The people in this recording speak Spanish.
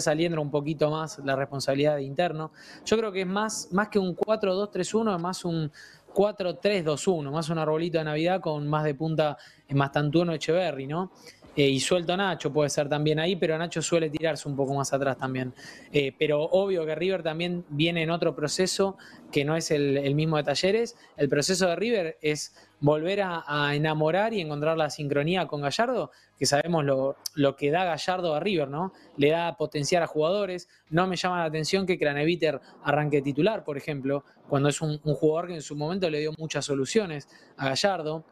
saliendo un poquito más la responsabilidad de interno. Yo creo que es más, más que un 4-2-3-1, es más un 4-3-2-1, más un arbolito de Navidad con más de punta más Tantuono Echeverry, ¿no? Eh, y suelto a Nacho puede ser también ahí, pero Nacho suele tirarse un poco más atrás también. Eh, pero obvio que River también viene en otro proceso que no es el, mismo de Talleres. El proceso de River es volver a, enamorar y encontrar la sincronía con Gallardo, que sabemos lo, lo, que da Gallardo a River, ¿no? Le da potenciar a jugadores. No me llama la atención que Craneviter arranque titular, por ejemplo, cuando es un, un jugador que en su momento le dio muchas soluciones a Gallardo.